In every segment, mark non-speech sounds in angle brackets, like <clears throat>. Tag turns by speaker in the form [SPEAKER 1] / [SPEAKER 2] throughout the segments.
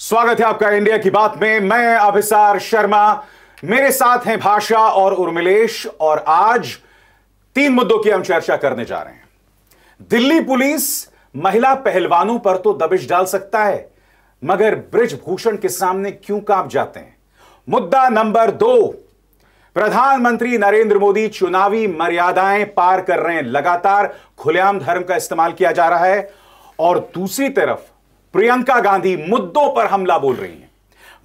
[SPEAKER 1] स्वागत है आपका इंडिया की बात में मैं अभिसार शर्मा मेरे साथ हैं भाषा और उर्मिलेश और आज तीन मुद्दों की हम चर्चा करने जा रहे हैं दिल्ली पुलिस महिला पहलवानों पर तो दबिश डाल सकता है मगर ब्रिजभूषण के सामने क्यों कांप जाते हैं मुद्दा नंबर दो प्रधानमंत्री नरेंद्र मोदी चुनावी मर्यादाएं पार कर रहे हैं लगातार खुलेआम धर्म का इस्तेमाल किया जा रहा है और दूसरी तरफ प्रियंका गांधी मुद्दों पर हमला बोल रही हैं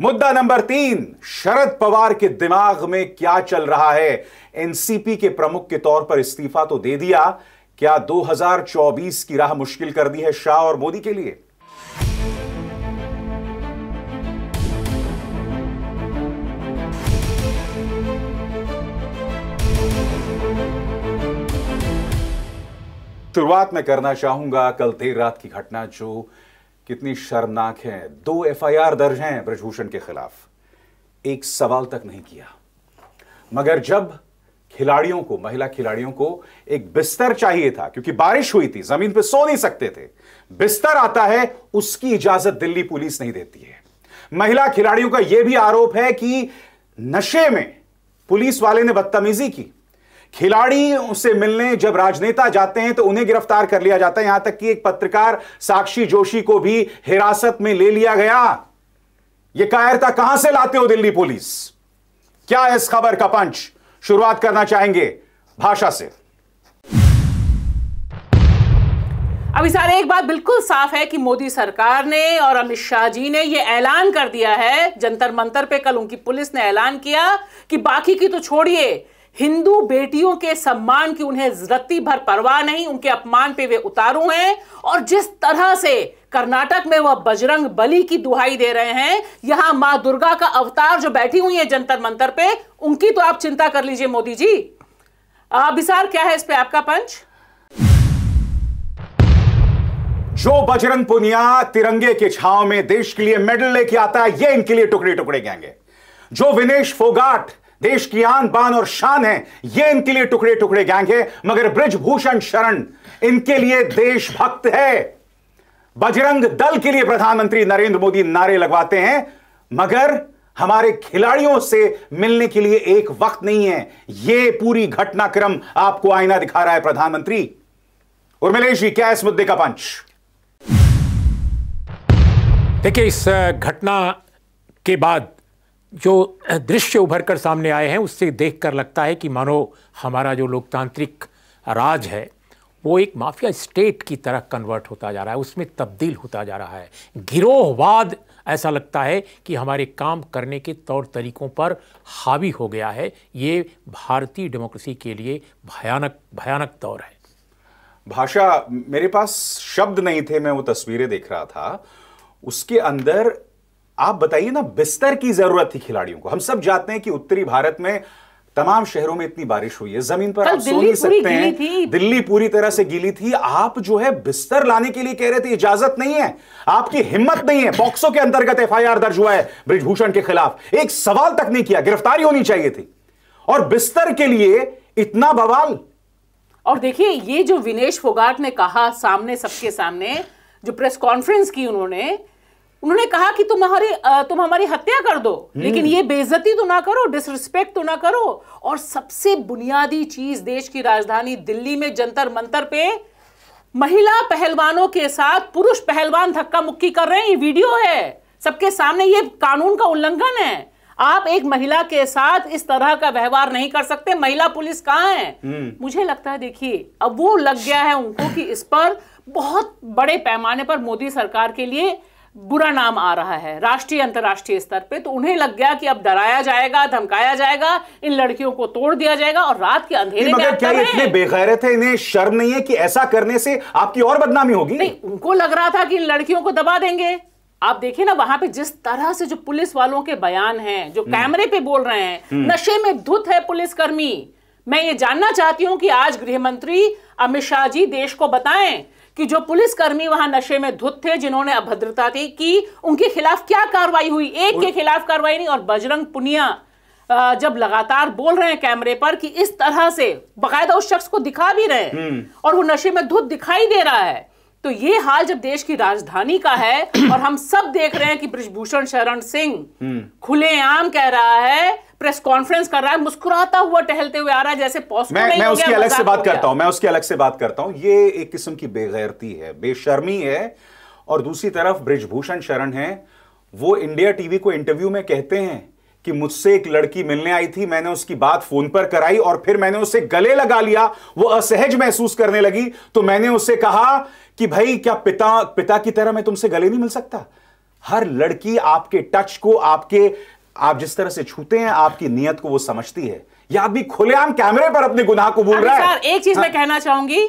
[SPEAKER 1] मुद्दा नंबर तीन शरद पवार के दिमाग में क्या चल रहा है एनसीपी के प्रमुख के तौर पर इस्तीफा तो दे दिया क्या 2024 की राह मुश्किल कर दी है शाह और मोदी के लिए शुरुआत में करना चाहूंगा कल देर रात की घटना जो कितनी शर्मनाक है दो एफआईआर दर्ज हैं ब्रजभूषण के खिलाफ एक सवाल तक नहीं किया मगर जब खिलाड़ियों को महिला खिलाड़ियों को एक बिस्तर चाहिए था क्योंकि बारिश हुई थी जमीन पर सो नहीं सकते थे बिस्तर आता है उसकी इजाजत दिल्ली पुलिस नहीं देती है महिला खिलाड़ियों का यह भी आरोप है कि नशे में पुलिस वाले ने बदतमीजी की खिलाड़ी उससे मिलने जब राजनेता जाते हैं तो उन्हें गिरफ्तार कर लिया जाता है यहां तक कि एक पत्रकार साक्षी जोशी को भी हिरासत में ले लिया गया यह कायरता कहां से लाते हो दिल्ली पुलिस क्या है इस खबर का पंच शुरुआत करना चाहेंगे भाषा से
[SPEAKER 2] अभी सारे एक बात बिल्कुल साफ है कि मोदी सरकार ने और अमित शाह जी ने यह ऐलान कर दिया है जंतर मंतर पे कल उनकी पुलिस ने ऐलान किया कि बाकी की तो छोड़िए हिंदू बेटियों के सम्मान की उन्हें रत्ती भर परवाह नहीं उनके अपमान पे वे उतारू हैं और जिस तरह से कर्नाटक में वह बजरंग बली की दुहाई दे रहे हैं यहां मां दुर्गा का अवतार जो बैठी हुई है जंतर मंतर पे उनकी तो आप चिंता कर लीजिए मोदी जी अभिसार क्या है इस पे आपका पंच
[SPEAKER 1] जो बजरंग पुनिया तिरंगे के छाव में देश के लिए मेडल लेके आता है ये इनके लिए टुकड़े टुकड़े कहेंगे जो विनेश फोगाट देश की आन बान और शान है ये इनके लिए टुकड़े टुकड़े गैंग है मगर ब्रजभूषण शरण इनके लिए देशभक्त है बजरंग दल के लिए प्रधानमंत्री नरेंद्र मोदी नारे लगवाते हैं मगर हमारे खिलाड़ियों से मिलने के लिए एक वक्त नहीं है यह पूरी घटनाक्रम आपको आईना दिखा रहा है प्रधानमंत्री उर्मिलेश जी क्या इस मुद्दे का पंच देखिए इस
[SPEAKER 3] घटना के बाद जो दृश्य उभर कर सामने आए हैं उससे देख कर लगता है कि मानो हमारा जो लोकतांत्रिक राज है वो एक माफिया स्टेट की तरह कन्वर्ट होता जा रहा है उसमें तब्दील होता जा रहा है गिरोहवाद ऐसा लगता है कि हमारे काम करने के तौर तरीकों पर हावी हो गया है ये भारतीय डेमोक्रेसी के लिए भयानक भयानक दौर है
[SPEAKER 1] भाषा मेरे पास शब्द नहीं थे मैं वो तस्वीरें देख रहा था उसके अंदर आप बताइए ना बिस्तर की जरूरत थी खिलाड़ियों को हम सब जानते हैं कि उत्तरी भारत में तमाम शहरों में इतनी बारिश हुई है जमीन पर आप सो नहीं सकते हैं दिल्ली पूरी तरह से गीली थी आप जो है बिस्तर लाने के लिए कह रहे थे इजाजत नहीं है आपकी हिम्मत नहीं है बॉक्सों के अंतर्गत एफआईआर दर्ज हुआ है ब्रिजभूषण के खिलाफ एक सवाल तक नहीं किया गिरफ्तारी होनी चाहिए थी और बिस्तर के लिए इतना बवाल
[SPEAKER 2] और देखिए ये जो विनेश फोगाट ने कहा सामने सबके सामने जो प्रेस कॉन्फ्रेंस की उन्होंने उन्होंने कहा कि तुम हमारी तुम हमारी हत्या कर दो हम्म। लेकिन ये बेजती तो ना करो डिसरिस्पेक्ट तो ना करो और सबसे बुनियादी चीज देश की राजधानी दिल्ली में जंतर मंतर पे महिला पहलवानों के साथ पुरुष पहलवान धक्का मुक्की कर रहे हैं ये वीडियो है सबके सामने ये कानून का उल्लंघन है आप एक महिला के साथ इस तरह का व्यवहार नहीं कर सकते महिला पुलिस कहाँ है हम्म। मुझे लगता है देखिए अब वो लग गया है उनको कि इस पर बहुत बड़े पैमाने पर मोदी सरकार के लिए बुरा नाम आ रहा है राष्ट्रीय अंतर्राष्ट्रीय स्तर पे तो उन्हें लग गया कि अब डराया जाएगा धमकाया जाएगा इन लड़कियों को तोड़ दिया जाएगा और रात के अंधेरे मगर क्या
[SPEAKER 1] इतने बेगैरत है इन्हें शर्म नहीं है कि ऐसा करने से आपकी और बदनामी होगी नहीं
[SPEAKER 2] उनको लग रहा था कि इन लड़कियों को दबा देंगे आप देखिए ना वहां पे जिस तरह से जो पुलिस वालों के बयान हैं जो हम्म। कैमरे पे बोल रहे हैं हम्म। नशे में धुत है पुलिसकर्मी मैं ये जानना चाहती हूं कि आज गृह मंत्री अमित शाह जी देश को बताएं कि जो पुलिसकर्मी वहां नशे में धुत थे जिन्होंने अभद्रता थी की उनके खिलाफ क्या कार्रवाई हुई एक के खिलाफ कार्रवाई नहीं और बजरंग पुनिया जब लगातार बोल रहे हैं कैमरे पर कि इस तरह से बकायदा उस शख्स को दिखा भी रहे हैं हम्म। और वो नशे में धुत दिखाई दे रहा है तो ये हाल जब देश की राजधानी का है <clears throat> और हम सब देख रहे हैं कि ब्रजभूषण शरण सिंह हम्म। खुलेआम कह रहा है प्रेस कॉन्फ्रेंस कर रहा है मुस्कुराता हुआ टहलते हुए आ रहा है जैसे मैं, मैं उसकी अलग से बात करता
[SPEAKER 1] हूं मैं उसकी अलग से बात करता हूं ये एक किस्म की बेगैरती है बेशर्मी है और दूसरी तरफ ब्रजभूषण शरण है वो इंडिया टीवी को इंटरव्यू में कहते हैं कि मुझसे एक लड़की मिलने आई थी मैंने उसकी बात फोन पर कराई और फिर मैंने उसे गले लगा लिया वो असहज महसूस करने लगी तो मैंने उससे कहा कि भाई क्या पिता पिता की तरह मैं तुमसे गले नहीं मिल सकता हर लड़की आपके टच को आपके आप जिस तरह से छूते हैं आपकी नीयत को वो समझती है या आदमी खुलेआम कैमरे पर अपने गुनाह को भूल रहा है एक चीज हाँ। मैं
[SPEAKER 2] कहना चाहूंगी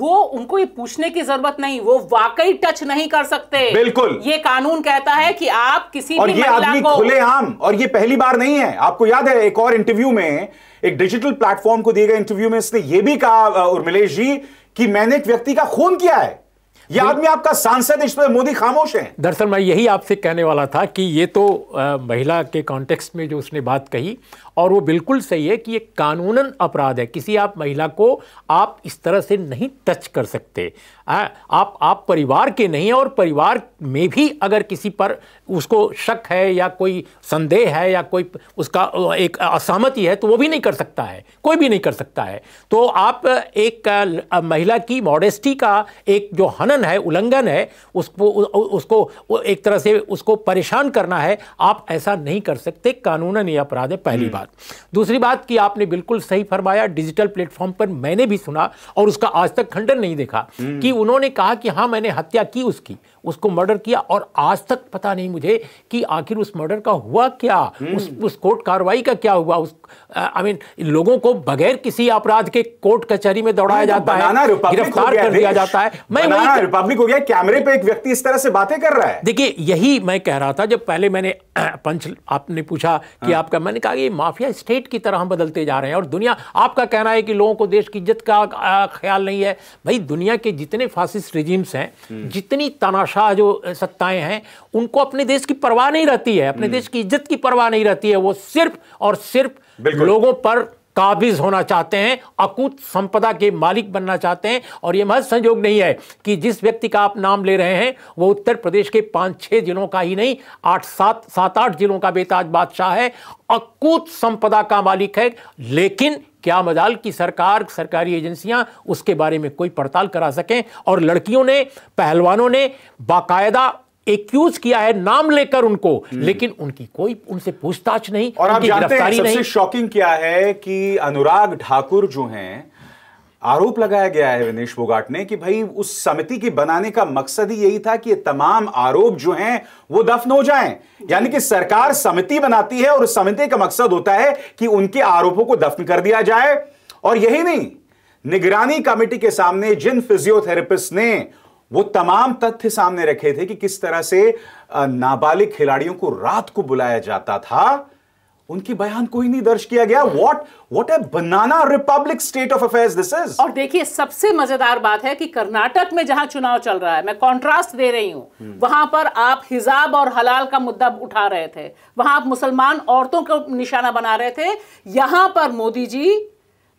[SPEAKER 2] वो उनको ये पूछने की जरूरत नहीं वो वाकई टच नहीं कर सकते बिल्कुल ये कानून कहता है कि आप किसी और भी ये आदमी खुलेआम
[SPEAKER 1] और ये पहली बार नहीं है आपको याद है एक और इंटरव्यू में एक डिजिटल प्लेटफॉर्म को दिए गए इंटरव्यू में इसने ये भी कहा उर्मिलेश जी कि मैंने एक व्यक्ति का खून किया है यह आदमी आपका सांसद इस इसमें मोदी खामोश है
[SPEAKER 3] दरअसल मैं यही आपसे कहने वाला था कि ये तो आ, महिला के कॉन्टेक्स्ट में जो उसने बात कही और वो बिल्कुल सही है कि ये कानूनन अपराध है किसी आप महिला को आप इस तरह से नहीं टच कर सकते आ, आप आप परिवार के नहीं और परिवार में भी अगर किसी पर उसको शक है या कोई संदेह है या कोई उसका एक असहमति है तो वो भी नहीं कर सकता है कोई भी नहीं कर सकता है तो आप एक महिला की मॉडेस्टी का एक जो हनन है उल्लंघन है उसको उसको एक तरह से उसको परेशान करना है आप ऐसा नहीं कर सकते कानूनन ये अपराध है पहली हम्म। बात बात दूसरी बात कि आपने बिल्कुल सही फरमाया डिजिटल प्लेटफॉर्म पर मैंने भी सुना और उसका आज तक खंडन नहीं देखा हम्म। कि उन्होंने कहा कि हाँ मैंने हत्या की उसकी उसको मर्डर किया और आज तक पता नहीं मुझे कि आखिर उस मर्डर का हुआ क्या हम्म। उस उस कोर्ट कार्रवाई का क्या हुआ उस आई मीन लोगों को बगैर किसी अपराध के कोर्ट कचहरी में दौड़ाया हम्म, तो जाता है गिरफ्तार कर दिया जाता है मैं
[SPEAKER 1] रिपब्लिक हो गया कैमरे पे एक व्यक्ति इस तरह से बातें कर रहा है
[SPEAKER 3] देखिए यही मैं कह रहा था जब पहले मैंने पंच आपने पूछा कि हाँ। आपका मैंने कहा ये माफिया स्टेट की तरह हम बदलते जा रहे हैं और दुनिया आपका कहना है कि लोगों को देश की इज्जत का ख्याल नहीं है भाई दुनिया के जितने फासिस्ट रिजीम्स हैं हम्म। जितनी तानाशाह जो सत्ताएं हैं उनको अपने देश की परवाह नहीं रहती है अपने हम्म। देश की इज्जत की परवाह नहीं रहती है वो सिर्फ और सिर्फ लोगों पर काबिज होना चाहते हैं अकूत संपदा के मालिक बनना चाहते हैं और ये महज संयोग नहीं है कि जिस व्यक्ति का आप नाम ले रहे हैं वो उत्तर प्रदेश के पाँच छः जिलों का ही नहीं आठ सात सात आठ जिलों का बेताज बादशाह है अकूत संपदा का मालिक है लेकिन क्या मजाल की सरकार सरकारी एजेंसियां उसके बारे में कोई पड़ताल करा सकें और लड़कियों ने पहलवानों ने बाकायदा एक्यूज किया है नाम लेकर उनको लेकिन उनकी कोई उनसे पूछताछ नहीं और आप जानते हैं सबसे
[SPEAKER 1] शॉकिंग क्या है कि अनुराग ठाकुर जो हैं आरोप लगाया गया है विनेश बोगाट ने कि भाई उस समिति की बनाने का मकसद ही यही था कि ये तमाम आरोप जो हैं वो दफन हो जाएं यानी कि सरकार समिति बनाती है और उस समिति का मकसद होता है कि उनके आरोपों को दफन कर दिया जाए और यही नहीं निगरानी कमेटी के सामने जिन फिजियोथेरेपिस्ट ने वो तमाम तथ्य सामने रखे थे कि किस तरह से नाबालिग खिलाड़ियों को रात को बुलाया जाता था उनकी बयान कोई नहीं दर्ज किया गया what what a banana republic state of affairs this is
[SPEAKER 2] और देखिए सबसे मजेदार बात है कि कर्नाटक में जहां चुनाव चल रहा है मैं कॉन्ट्रास्ट दे रही हूं हम्म। वहां पर आप हिजाब और हलाल का मुद्दा उठा रहे थे वहां आप मुसलमान औरतों को निशाना बना रहे थे यहां पर मोदी जी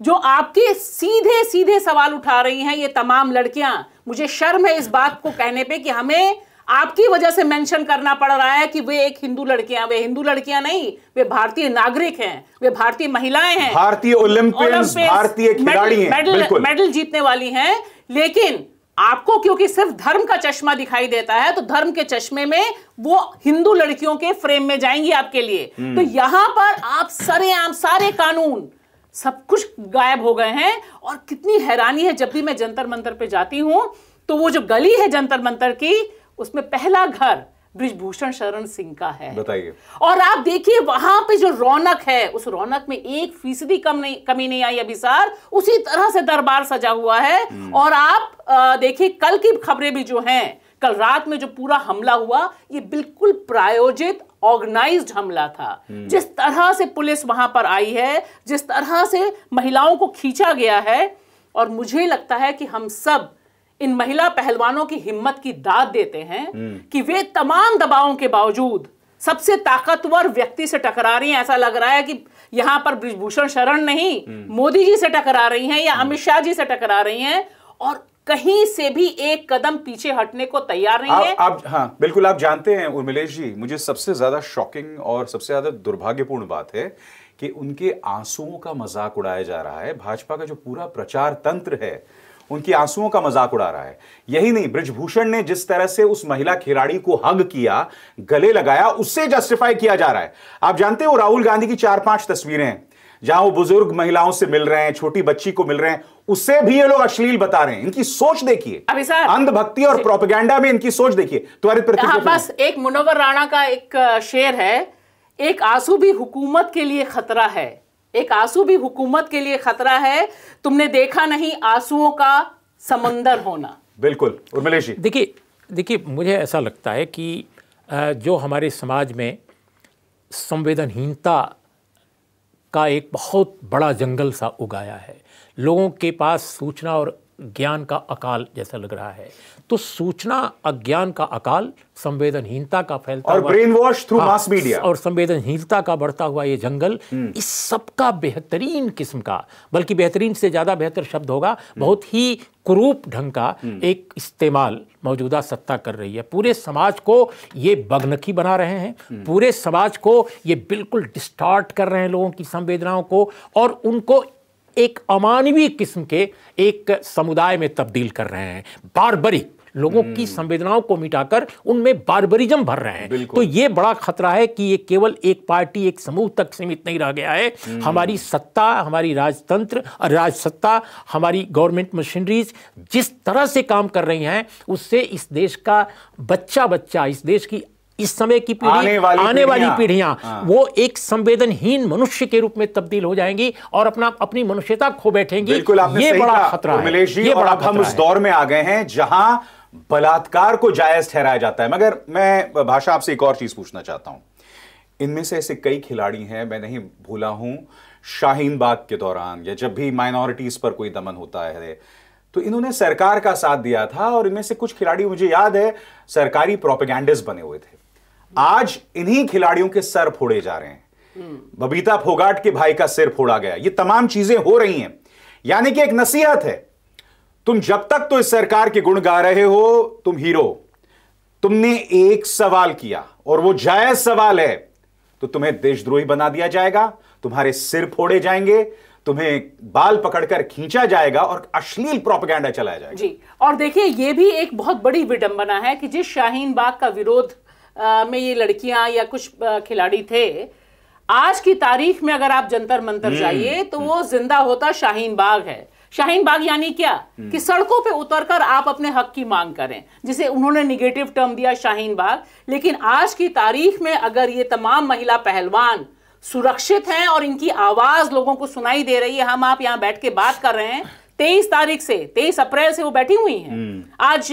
[SPEAKER 2] जो आपके सीधे सीधे सवाल उठा रही हैं ये तमाम लड़कियां मुझे शर्म है इस बात को कहने पे कि हमें आपकी वजह से मेंशन करना पड़ रहा है कि वे एक हिंदू लड़कियां वे हिंदू लड़कियां नहीं वे भारतीय नागरिक हैं वे भारतीय महिलाएं हैं भारतीय ओलंपियंस भारतीय खिलाड़ी हैं मेडल मेडल जीतने वाली हैं लेकिन आपको क्योंकि सिर्फ धर्म का चश्मा दिखाई देता है तो धर्म के चश्मे में वो हिंदू लड़कियों के फ्रेम में जाएंगी आपके लिए हम्म। तो यहां पर आप सरेआम सारे कानून सब कुछ गायब हो गए हैं और कितनी हैरानी है जब भी मैं जंतर मंतर पे जाती हूं तो वो जो गली है जंतर मंतर की उसमें पहला घर ब्रिजभूषण शरण सिंह का है बताइए और आप देखिए वहां पे जो रौनक है उस रौनक में एक फीसदी कम नहीं कमी नहीं आई अभी सार उसी तरह से दरबार सजा हुआ है हम्म। और आप देखिए कल की खबरें भी जो हैं कल रात में जो पूरा हमला हुआ ये बिल्कुल प्रायोजित ऑर्गेनाइज्ड हमला था हम्म। जिस तरह से पुलिस वहां पर आई है जिस तरह से महिलाओं को खींचा गया है और मुझे लगता है कि हम सब इन महिला पहलवानों की हिम्मत की दाद देते हैं हम्म। कि वे तमाम दबावों के बावजूद सबसे ताकतवर व्यक्ति से टकरा रही हैं ऐसा लग रहा है कि यहां पर ब्रिजभूषण शरण नहीं हम्म। मोदी जी से टकरा रही हैं या अमित शाह जी से टकरा रही हैं और कहीं से भी एक कदम पीछे हटने को तैयार नहीं आप, है
[SPEAKER 1] आप हाँ बिल्कुल आप जानते हैं उर्मिलेश जी मुझे सबसे ज्यादा शॉकिंग और सबसे ज्यादा दुर्भाग्यपूर्ण बात है कि उनके आंसुओं का मजाक उड़ाया जा रहा है भाजपा का जो पूरा प्रचार तंत्र है उनकी आंसुओं का मजाक उड़ा रहा है यही नहीं ब्रजभूषण ने जिस तरह से उस महिला खिलाड़ी को हग किया गले लगाया उससे जस्टिफाई किया जा रहा है आप जानते हो राहुल गांधी की चार पांच तस्वीरें हैं जहां वो बुजुर्ग महिलाओं से मिल रहे हैं छोटी बच्ची को मिल रहे हैं उसे भी ये लोग अश्लील बता रहे हैं इनकी सोच देखिए अंधभक्ति और प्रोपेगेंडा में इनकी सोच देखिए त्वरित हाँ, बस
[SPEAKER 2] एक मुनवर राणा का एक शेर है एक आंसू भी हुकूमत के लिए खतरा है एक आंसू भी हुकूमत के लिए खतरा है तुमने देखा नहीं आंसुओं का
[SPEAKER 3] समंदर होना
[SPEAKER 1] बिल्कुल उर्मिलेश जी
[SPEAKER 3] देखिए देखिए मुझे ऐसा लगता है कि जो हमारे समाज में संवेदनहीनता का एक बहुत बड़ा जंगल सा उगाया है लोगों के पास सूचना और ज्ञान का अकाल जैसा लग रहा है तो सूचना अज्ञान का अकाल संवेदनहीनता का फैलता और brain wash through mass media और संवेदनहीनता का बढ़ता हुआ ये जंगल हम्म। इस सब का बेहतरीन किस्म का बल्कि बेहतरीन से ज़्यादा बेहतर शब्द होगा हम्म। बहुत ही क्रूप ढंग का हम्म। एक इस्तेमाल मौजूदा सत्ता कर रही है पूरे समाज को ये बगनखी बना रहे हैं पूरे समाज को ये बिल्कुल डिस्टार्ट कर रहे हैं लोगों की संवेदनाओं को और उनको एक अमानवीय किस्म के एक समुदाय में तब्दील कर रहे हैं बारबरी लोगों की हम्म। संवेदनाओं को मिटाकर उनमें बारबरिज्म भर रहे हैं तो ये बड़ा खतरा है कि ये केवल एक पार्टी एक समूह तक सीमित नहीं रह गया है हम्म। हमारी सत्ता हमारी राजतंत्र राजसत्ता हमारी गवर्नमेंट मशीनरीज जिस तरह से काम कर रही हैं उससे इस देश का बच्चा बच्चा इस देश की इस समय की पीढ़ी आने वाली, आने वाली पीढ़ियां हाँ। वो एक संवेदनहीन मनुष्य के रूप में तब्दील हो जाएंगी और अपना अपनी मनुष्यता खो बैठेंगी ये बड़ा खतरा है ये बड़ा हम उस
[SPEAKER 1] दौर में आ गए हैं जहां बलात्कार को जायज ठहराया जाता है मगर मैं भाषा आपसे एक और चीज पूछना चाहता हूं इनमें से ऐसे कई खिलाड़ी हैं मैं नहीं भूला हूं शाहीन बाग के दौरान या जब भी माइनॉरिटीज पर कोई दमन होता है तो इन्होंने सरकार का साथ दिया था और इनमें से कुछ खिलाड़ी मुझे याद है सरकारी प्रोपेगेंडिस्ट बने हुए थे आज इन्हीं खिलाड़ियों के सर फोड़े जा रहे हैं बबीता फोगाट के भाई का सिर फोड़ा गया ये तमाम चीजें हो रही हैं यानी कि एक नसीहत है तुम जब तक तो इस सरकार के गुण गा रहे हो तुम हीरो तुमने एक सवाल किया और वो जायज सवाल है तो तुम्हें देशद्रोही बना दिया जाएगा तुम्हारे सिर फोड़े जाएंगे तुम्हें बाल पकड़कर खींचा जाएगा और अश्लील प्रोपगैंडा चलाया जाएगा जी
[SPEAKER 2] और देखिए यह भी एक बहुत बड़ी विडंबना है कि जिस शाहीन बाग का विरोध में ये लड़कियां या कुछ खिलाड़ी थे आज की तारीख में अगर आप जंतर मंतर हम्म। जाइए तो वो हम्म। जिंदा होता शाहीन बाग है शाहीन बाग यानी क्या हम्म। कि सड़कों पे उतरकर आप अपने हक की मांग करें जिसे उन्होंने निगेटिव टर्म दिया शाहीन बाग लेकिन आज की तारीख में अगर ये तमाम महिला पहलवान सुरक्षित हैं और इनकी आवाज लोगों को सुनाई दे रही है हम आप यहाँ बैठ के बात कर रहे हैं तेईस तारीख से तेईस अप्रैल से वो बैठी हुई हैं हम्म। आज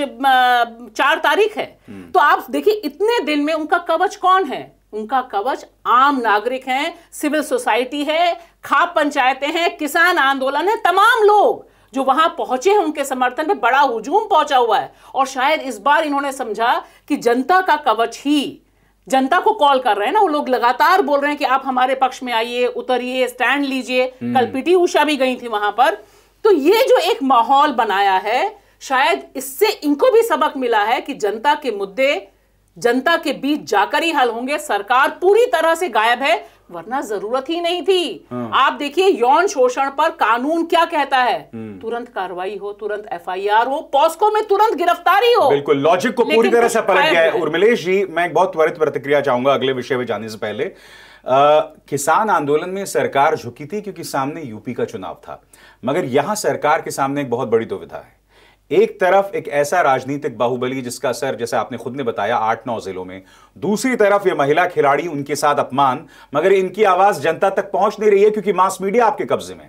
[SPEAKER 2] चार तारीख है हम्म। तो आप देखिए इतने दिन में उनका कवच कौन है उनका कवच आम नागरिक हैं सिविल सोसाइटी है खाप पंचायतें हैं किसान आंदोलन है तमाम लोग जो वहां पहुंचे हैं उनके समर्थन में बड़ा हुजूम पहुंचा हुआ है और शायद इस बार इन्होंने समझा कि जनता का कवच ही जनता को कॉल कर रहे हैं ना वो लोग लगातार बोल रहे हैं कि आप हमारे पक्ष में आइए उतरिए स्टैंड लीजिए कल हम्म। पीटी उषा भी गई थी वहां पर तो ये जो एक माहौल बनाया है शायद इससे इनको भी सबक मिला है कि जनता के मुद्दे जनता के बीच जाकर ही हल होंगे सरकार पूरी तरह से गायब है वरना जरूरत ही नहीं थी हाँ। आप देखिए यौन शोषण पर कानून क्या कहता है हम्म। तुरंत कार्रवाई हो तुरंत एफआईआर हो पॉस्को में तुरंत गिरफ्तारी हो
[SPEAKER 1] बिल्कुल लॉजिक को पूरी तरह से पलट गया है उर्मिलेश जी मैं एक बहुत त्वरित प्रतिक्रिया चाहूंगा अगले विषय में जाने से पहले आ, किसान आंदोलन में सरकार झुकी थी क्योंकि सामने यूपी का चुनाव था मगर यहां सरकार के सामने एक बहुत बड़ी दुविधा है एक तरफ एक ऐसा राजनीतिक बाहुबली जिसका असर जैसे आपने खुद ने बताया आठ नौ जिलों में दूसरी तरफ ये महिला खिलाड़ी उनके साथ अपमान मगर इनकी आवाज जनता तक पहुंच नहीं रही है क्योंकि मास मीडिया आपके कब्जे में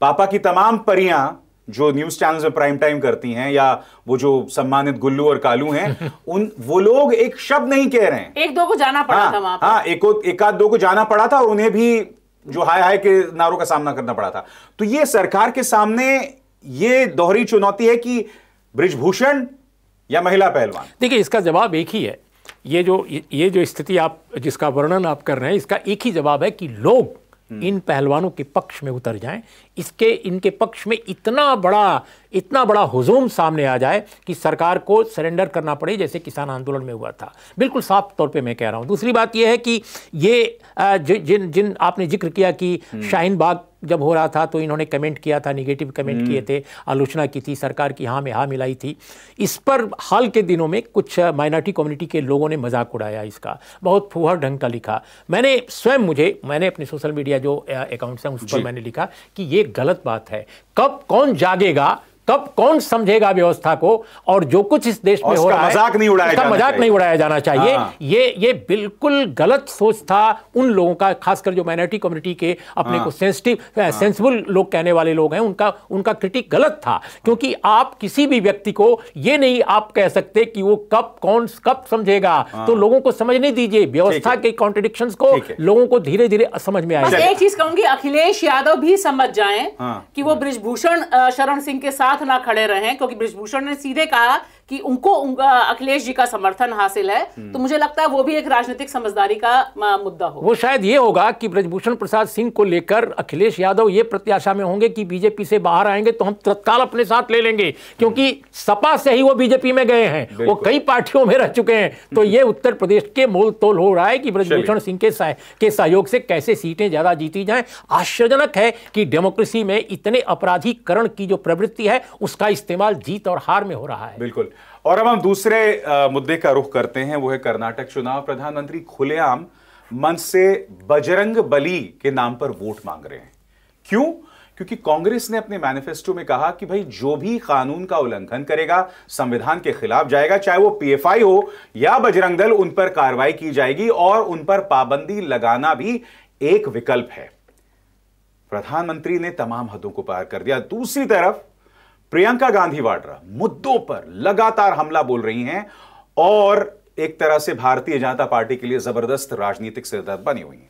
[SPEAKER 1] पापा की तमाम परियां जो न्यूज चैनल में प्राइम टाइम करती हैं या वो जो सम्मानित गुल्लू और कालू हैं <laughs> उन वो लोग एक शब्द नहीं कह रहे हैं
[SPEAKER 2] एक दो को जाना पड़ा हाँ, था हाँ
[SPEAKER 1] एक, एक आध दो को जाना पड़ा था और उन्हें भी जो हाय हाय के नारों का सामना करना पड़ा था तो ये सरकार के सामने ये दोहरी चुनौती है कि ब्रिजभूषण या महिला पहलवान
[SPEAKER 3] देखिए इसका जवाब एक ही है ये जो ये जो स्थिति आप जिसका वर्णन आप कर रहे हैं इसका एक ही जवाब है कि लोग हम्म। इन पहलवानों के पक्ष में उतर जाएं इसके इनके पक्ष में इतना बड़ा इतना बड़ा हुजूम सामने आ जाए कि सरकार को सरेंडर करना पड़े जैसे किसान आंदोलन में हुआ था बिल्कुल साफ तौर पे मैं कह रहा हूँ दूसरी बात यह है कि ये जिन जिन आपने जिक्र किया कि हम्म। शाहीन बाग जब हो रहा था तो इन्होंने कमेंट किया था निगेटिव कमेंट किए हम्म। थे आलोचना की थी सरकार की हाँ में हाँ मिलाई थी इस पर हाल के दिनों में कुछ माइनॉरिटी कम्युनिटी के लोगों ने मजाक उड़ाया इसका बहुत फुहर ढंग का लिखा मैंने स्वयं मुझे मैंने अपने सोशल मीडिया जो अकाउंट्स हैं उस पर मैंने लिखा कि ये गलत बात है कब कौन जागेगा कब कौन समझेगा व्यवस्था को और जो कुछ इस देश में हो रहा है मजाक नहीं उड़ाया जाना मजाक नहीं उड़ाया जाना चाहिए हाँ। ये ये बिल्कुल गलत सोच था उन लोगों का खासकर जो माइनॉरिटी कम्युनिटी के अपने हाँ। को सेंसिटिव हाँ। सेंसिबल लोग कहने वाले लोग हैं उनका उनका क्रिटिक गलत था क्योंकि आप किसी भी व्यक्ति को ये नहीं आप कह सकते कि वो कब कौन कब समझेगा हाँ। तो लोगों को समझ नहीं दीजिए व्यवस्था के कॉन्ट्रडिक्शन को लोगों को धीरे धीरे समझ में आएगा
[SPEAKER 2] एक चीज कहूंगी अखिलेश यादव भी समझ जाए हाँ। कि वो ब्रिजभूषण शरण सिंह के साथ साथ ना खड़े रहें क्योंकि ब्रिजभूषण ने सीधे कहा कि उनको अखिलेश जी का समर्थन हासिल है हम्म। तो मुझे लगता है वो भी एक राजनीतिक समझदारी का मुद्दा हो वो
[SPEAKER 3] शायद ये होगा कि ब्रजभूषण प्रसाद सिंह को लेकर अखिलेश यादव ये प्रत्याशा में होंगे कि बीजेपी से बाहर आएंगे तो हम तत्काल अपने साथ ले लेंगे क्योंकि हम्म। सपा से ही वो बीजेपी में गए हैं वो कई पार्टियों में रह चुके हैं तो हम्म। ये उत्तर प्रदेश के मोल तोल हो रहा है कि ब्रजभूषण सिंह के के सहयोग से कैसे सीटें ज्यादा जीती जाए आश्चर्यजनक है कि डेमोक्रेसी में इतने अपराधीकरण की जो प्रवृत्ति है उसका इस्तेमाल जीत और
[SPEAKER 1] हार में हो रहा है बिल्कुल और अब हम दूसरे मुद्दे का रुख करते हैं वो है कर्नाटक चुनाव प्रधानमंत्री खुलेआम मन से बजरंग बली के नाम पर वोट मांग रहे हैं क्यों क्योंकि कांग्रेस ने अपने मैनिफेस्टो में कहा कि भाई जो भी कानून का उल्लंघन करेगा संविधान के खिलाफ जाएगा चाहे वो पीएफआई हो या बजरंग दल उन पर कार्रवाई की जाएगी और उन पर पाबंदी लगाना भी एक विकल्प है प्रधानमंत्री ने तमाम हदों को पार कर दिया दूसरी तरफ प्रियंका गांधी वाड्रा मुद्दों पर लगातार हमला बोल रही हैं और एक तरह से भारतीय जनता पार्टी के लिए जबरदस्त राजनीतिक सिरदर्द बनी हुई हैं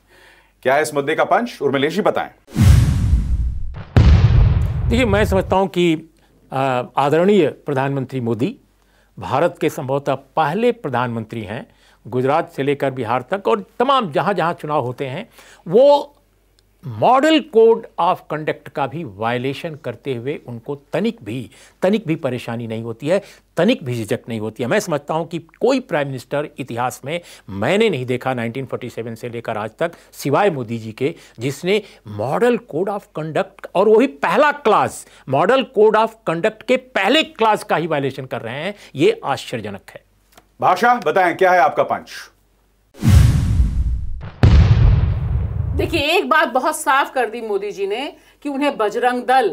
[SPEAKER 1] क्या इस मुद्दे का पंच उर्मिलेश जी बताएं देखिए मैं समझता हूं कि आदरणीय
[SPEAKER 3] प्रधानमंत्री मोदी भारत के संभवतः पहले प्रधानमंत्री हैं गुजरात से लेकर बिहार तक और तमाम जहां जहां चुनाव होते हैं वो मॉडल कोड ऑफ कंडक्ट का भी वायलेशन करते हुए उनको तनिक भी तनिक भी परेशानी नहीं होती है तनिक भी झिझक नहीं होती है मैं समझता हूं कि कोई प्राइम मिनिस्टर इतिहास में मैंने नहीं देखा 1947 से लेकर आज तक सिवाय मोदी जी के जिसने मॉडल कोड ऑफ कंडक्ट और वही पहला class model code of conduct के पहले क्लास का ही वायलेशन कर रहे हैं ये आश्चर्यजनक है
[SPEAKER 1] भाषा बताएं क्या है आपका पंच
[SPEAKER 2] देखिए एक बात बहुत साफ कर दी मोदी जी ने कि उन्हें बजरंग दल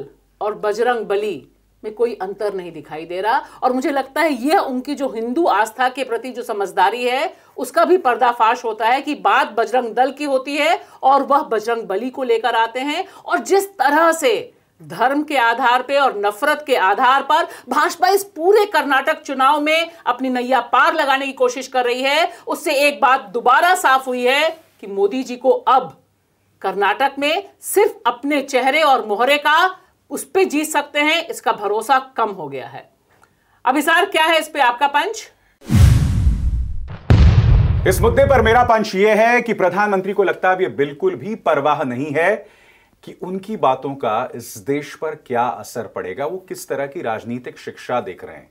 [SPEAKER 2] और बजरंग बली में कोई अंतर नहीं दिखाई दे रहा और मुझे लगता है यह उनकी जो हिंदू आस्था के प्रति जो समझदारी है उसका भी पर्दाफाश होता है कि बात बजरंग दल की होती है और वह बजरंग बली को लेकर आते हैं और जिस तरह से धर्म के आधार पे और नफरत के आधार पर भाजपा इस पूरे कर्नाटक चुनाव में अपनी नैया पार लगाने की कोशिश कर रही है उससे एक बात दोबारा साफ हुई है कि मोदी जी को अब कर्नाटक में सिर्फ अपने चेहरे और मोहरे का उस पर जीत सकते हैं इसका भरोसा कम हो गया है अभिसार क्या है इस पर आपका पंच
[SPEAKER 1] इस मुद्दे पर मेरा पंच यह है कि प्रधानमंत्री को लगता है बिल्कुल भी परवाह नहीं है कि उनकी बातों का इस देश पर क्या असर पड़ेगा वो किस तरह की राजनीतिक शिक्षा देख रहे हैं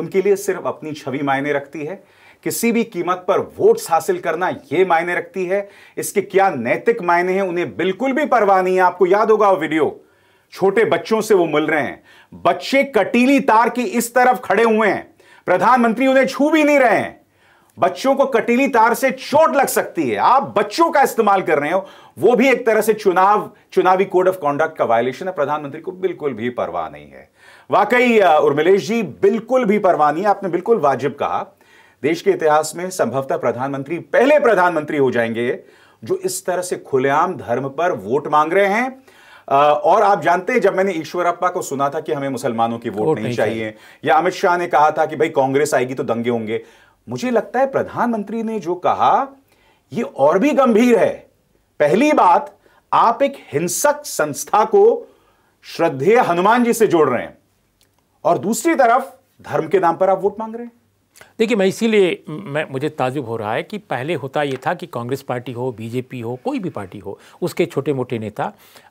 [SPEAKER 1] उनके लिए सिर्फ अपनी छवि मायने रखती है किसी भी कीमत पर वोट्स हासिल करना यह मायने रखती है इसके क्या नैतिक मायने हैं उन्हें बिल्कुल भी परवाह नहीं है आपको याद होगा वो वीडियो छोटे बच्चों से वो मिल रहे हैं बच्चे कटीली तार की इस तरफ खड़े हुए हैं प्रधानमंत्री उन्हें छू भी नहीं रहे हैं बच्चों को कटीली तार से चोट लग सकती है आप बच्चों का इस्तेमाल कर रहे हो वो भी एक तरह से चुनाव चुनावी कोड ऑफ कॉन्डक्ट का वायलेशन है प्रधानमंत्री को बिल्कुल भी परवाह नहीं है वाकई उर्मिलेश जी बिल्कुल भी परवाह नहीं है आपने बिल्कुल वाजिब कहा देश के इतिहास में संभवतः प्रधानमंत्री पहले प्रधानमंत्री हो जाएंगे जो इस तरह से खुलेआम धर्म पर वोट मांग रहे हैं और आप जानते हैं जब मैंने ईश्वरप्पा को सुना था कि हमें मुसलमानों की वोट, वोट नहीं, नहीं चाहिए या अमित शाह ने कहा था कि भाई कांग्रेस आएगी तो दंगे होंगे मुझे लगता है प्रधानमंत्री ने जो कहा ये और भी गंभीर है पहली बात आप एक हिंसक संस्था को श्रद्धेय हनुमान जी से जोड़ रहे हैं और दूसरी तरफ धर्म के नाम पर आप वोट मांग रहे हैं
[SPEAKER 3] देखिए मैं इसीलिए मैं मुझे ताजुब हो रहा है कि पहले होता ये था कि कांग्रेस पार्टी हो बीजेपी हो कोई भी पार्टी हो उसके छोटे मोटे नेता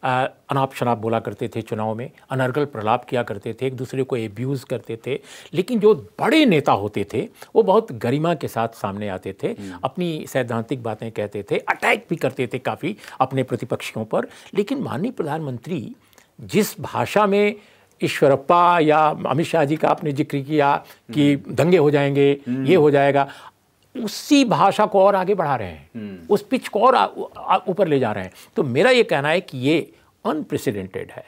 [SPEAKER 3] अनाप शनाप बोला करते थे चुनाव में अनर्गल प्रलाप किया करते थे एक दूसरे को एब्यूज़ करते थे लेकिन जो बड़े नेता होते थे वो बहुत गरिमा के साथ सामने आते थे हम्म। अपनी सैद्धांतिक बातें कहते थे अटैक भी करते थे काफ़ी अपने प्रतिपक्षियों पर लेकिन माननीय प्रधानमंत्री जिस भाषा में ईश्वरप्पा या अमित शाह जी का आपने जिक्र किया कि हम्म। दंगे हो जाएंगे हम्म। ये हो जाएगा उसी भाषा को और आगे बढ़ा रहे हैं हम्म। उस पिच को और ऊपर ले जा रहे हैं तो मेरा ये कहना है कि ये अनप्रेसिडेंटेड है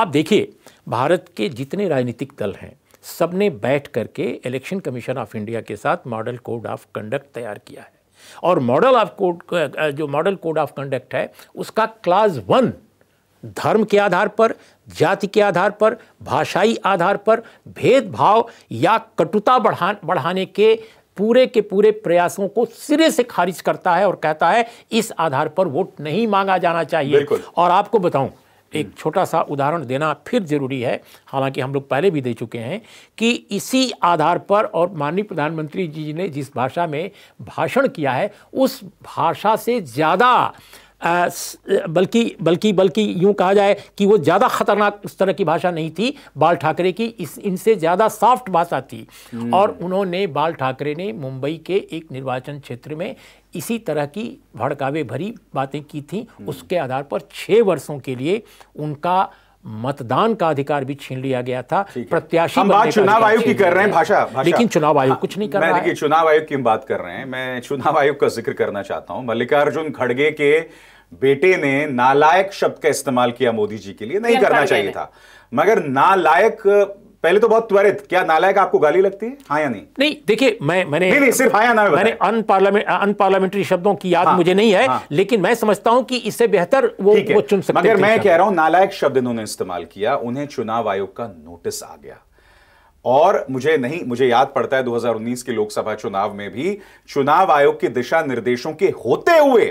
[SPEAKER 3] आप देखिए भारत के जितने राजनीतिक दल हैं सब ने बैठ करके इलेक्शन कमीशन ऑफ इंडिया के साथ मॉडल कोड ऑफ कंडक्ट तैयार किया है और मॉडल ऑफ कोड जो मॉडल कोड ऑफ कंडक्ट है उसका क्लास वन धर्म के आधार पर जाति के आधार पर भाषाई आधार पर भेदभाव या कटुता बढ़ा बढ़ाने के पूरे के पूरे प्रयासों को सिरे से खारिज करता है और कहता है इस आधार पर वोट नहीं मांगा जाना चाहिए और आपको बताऊं हम्म। एक छोटा सा उदाहरण देना फिर जरूरी है हालांकि हम लोग पहले भी दे चुके हैं कि इसी आधार पर और माननीय प्रधानमंत्री जी ने जिस भाषा में भाषण किया है उस भाषा से ज़्यादा बल्कि बल्कि बल्कि यूं कहा जाए कि वो ज़्यादा खतरनाक उस तरह की भाषा नहीं थी बाल ठाकरे की इस इनसे ज़्यादा सॉफ्ट भाषा थी हम्म। और उन्होंने बाल ठाकरे ने मुंबई के एक निर्वाचन क्षेत्र में इसी तरह की भड़कावे भरी बातें की थी हम्म। उसके आधार पर छः वर्षों के लिए उनका मतदान का अधिकार भी छीन लिया गया था प्रत्याशी हम बात चुनाव आयोग की कर रहे हैं भाषा, लेकिन चुनाव आयोग हाँ, कुछ नहीं कर रहा है
[SPEAKER 1] चुनाव आयोग की हम बात कर रहे हैं मैं चुनाव आयोग का जिक्र करना चाहता हूं मल्लिकार्जुन खड़गे के बेटे ने नालायक शब्द का इस्तेमाल किया मोदी जी के लिए नहीं करना चाहिए था मगर नालायक पहले तो बहुत त्वरित क्या नालायक आपको गाली लगती है हाँ या नहीं
[SPEAKER 3] नहीं देखिए मैं मैंने नहीं, नहीं सिर्फ हाँ या ना मैंने अनपार्लियामेंट अनपार्लियामेंट्री शब्दों की याद हाँ, मुझे नहीं है हाँ, लेकिन मैं समझता हूं कि इससे बेहतर वो वो चुन सकते मगर मैं कह रहा हूं
[SPEAKER 1] नालायक शब्द इन्होंने इस्तेमाल किया उन्हें चुनाव आयोग का नोटिस आ गया और मुझे नहीं मुझे याद पड़ता है 2019 के लोकसभा चुनाव में भी चुनाव आयोग के दिशा निर्देशों के होते हुए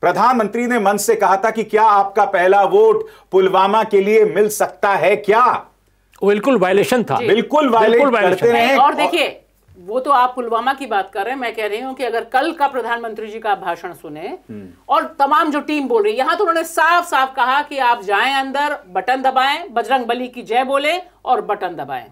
[SPEAKER 1] प्रधानमंत्री ने मन से कहा था कि क्या आपका पहला वोट पुलवामा के लिए मिल सकता है क्या बिल्कुल वायलेशन था बिल्कुल और
[SPEAKER 2] देखिए वो तो आप पुलवामा की बात कर रहे हैं मैं कह रही हूं कि अगर कल का प्रधानमंत्री जी का भाषण सुने हम्म। और तमाम जो टीम बोल रही है यहां तो उन्होंने साफ साफ कहा कि आप जाएं अंदर बटन दबाएं बजरंग बली की जय बोले और बटन दबाएं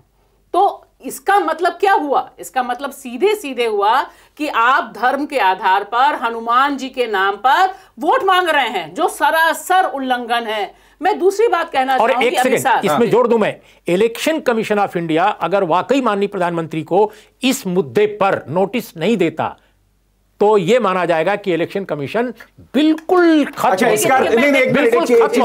[SPEAKER 2] तो इसका मतलब क्या हुआ इसका मतलब सीधे सीधे हुआ कि आप धर्म के आधार पर हनुमान जी के नाम पर वोट मांग रहे हैं जो सरासर उल्लंघन है मैं दूसरी बात कहना और एक सेकंड इसमें जोड़
[SPEAKER 3] दू मैं इलेक्शन कमीशन ऑफ इंडिया अगर वाकई माननीय प्रधानमंत्री को इस मुद्दे पर नोटिस नहीं देता तो ये माना जाएगा कि इलेक्शन कमीशन बिल्कुल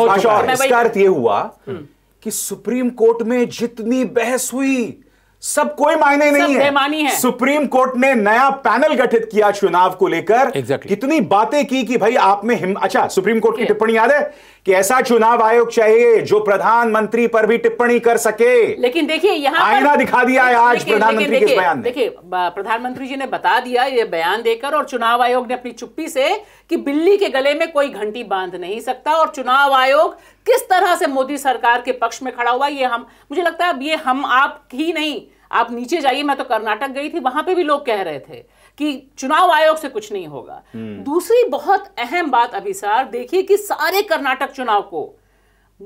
[SPEAKER 3] अच्छा,
[SPEAKER 1] हुआ हम्म। कि सुप्रीम कोर्ट में जितनी बहस हुई सब कोई मायने नहीं है।, है सुप्रीम कोर्ट ने नया पैनल गठित किया चुनाव को लेकर exactly. कितनी बातें की कि भाई आप में हिम अच्छा सुप्रीम कोर्ट की टिप्पणी याद है कि ऐसा चुनाव आयोग चाहिए जो प्रधानमंत्री पर भी टिप्पणी कर सके
[SPEAKER 2] लेकिन देखिए यहाँ आईना दिखा दिया है आज प्रधानमंत्री के बयान देखिए प्रधानमंत्री जी ने बता दिया ये बयान देकर और चुनाव आयोग ने अपनी चुप्पी से कि बिल्ली के गले में कोई घंटी बांध नहीं सकता और चुनाव आयोग किस तरह से मोदी सरकार के पक्ष में खड़ा हुआ ये हम मुझे लगता है अब ये हम आप ही नहीं आप नीचे जाइए मैं तो कर्नाटक गई थी वहां पे भी लोग कह रहे थे कि चुनाव आयोग से कुछ नहीं होगा हम्म। दूसरी बहुत अहम बात अभिसार देखिए कि सारे कर्नाटक चुनाव को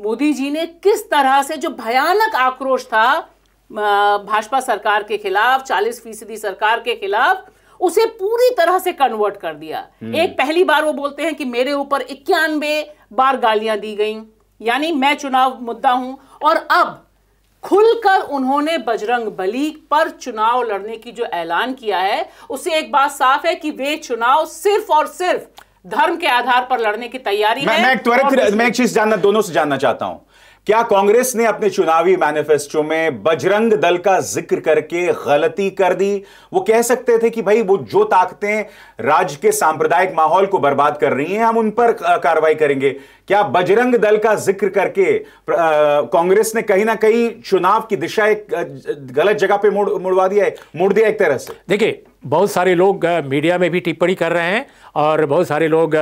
[SPEAKER 2] मोदी जी ने किस तरह से जो भयानक आक्रोश था भाजपा सरकार के खिलाफ चालीस फीसदी सरकार के खिलाफ उसे पूरी तरह से कन्वर्ट कर दिया हम्म। एक पहली बार वो बोलते हैं कि मेरे ऊपर इक्यानवे बार गालियां दी गई यानी मैं चुनाव मुद्दा हूं और अब खुलकर उन्होंने बजरंग बली पर चुनाव लड़ने की जो ऐलान किया है उसे एक बात साफ है कि वे चुनाव सिर्फ और सिर्फ धर्म के आधार पर लड़ने की तैयारी मैं, है मैं त्वरित
[SPEAKER 1] मैं एक चीज जानना दोनों से जानना चाहता हूं क्या कांग्रेस ने अपने चुनावी मैनिफेस्टो में बजरंग दल का जिक्र करके गलती कर दी वो कह सकते थे कि भाई वो जो ताकतें राज्य के सांप्रदायिक माहौल को बर्बाद कर रही हैं हम उन पर कार्रवाई करेंगे क्या बजरंग दल का जिक्र करके कांग्रेस ने कहीं ना कहीं चुनाव की दिशा एक गलत जगह पे मुड़ मुड़वा दिया है मुड़ दिया एक तरह से
[SPEAKER 3] देखिए बहुत सारे लोग मीडिया में भी टिप्पणी कर रहे हैं और बहुत सारे लोग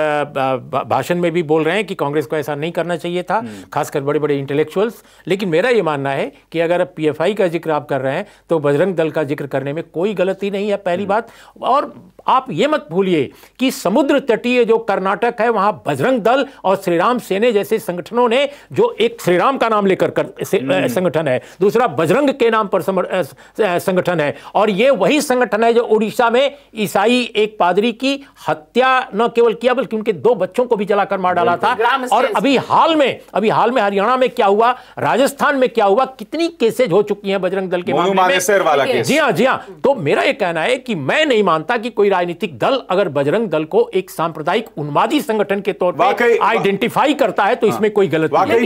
[SPEAKER 3] भाषण में भी बोल रहे हैं कि कांग्रेस को ऐसा नहीं करना चाहिए था हम्म। खासकर बड़े बड़े इंटेलेक्चुअल्स लेकिन मेरा ये मानना है कि अगर पीएफआई का जिक्र आप कर रहे हैं तो बजरंग दल का जिक्र करने में कोई गलती नहीं है पहली हम्म। बात और आप ये मत भूलिए कि समुद्र तटीय जो कर्नाटक है वहां बजरंग दल और श्रीराम सेने जैसे संगठनों ने जो एक श्रीराम का नाम लेकर हम्म। संगठन है दूसरा बजरंग के नाम पर संगठन है और ये वही संगठन है जो उड़ीसा में ईसाई एक पादरी की हत्या किया न केवल किया बल्कि उनके दो बच्चों को भी जलाकर मार डाला था और अभी हाल में अभी हाल में हरियाणा में क्या हुआ राजस्थान में क्या हुआ कितनी केसेज हो चुकी हैं बजरंग दल के मामले में जी हाँ जी हाँ तो मेरा यह कहना है कि मैं नहीं मानता कि कोई राजनीतिक दल अगर बजरंग दल को एक सांप्रदायिक उन्मादी संगठन के तौर पर आइडेंटिफाई करता है तो हाँ। इसमें कोई गलत नहीं